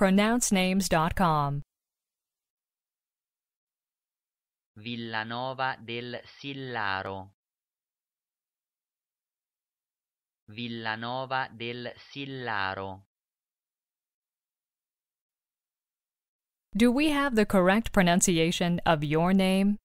pronouncenames.com. Villanova del Sillaro. Villanova del Sillaro. Do we have the correct pronunciation of your name?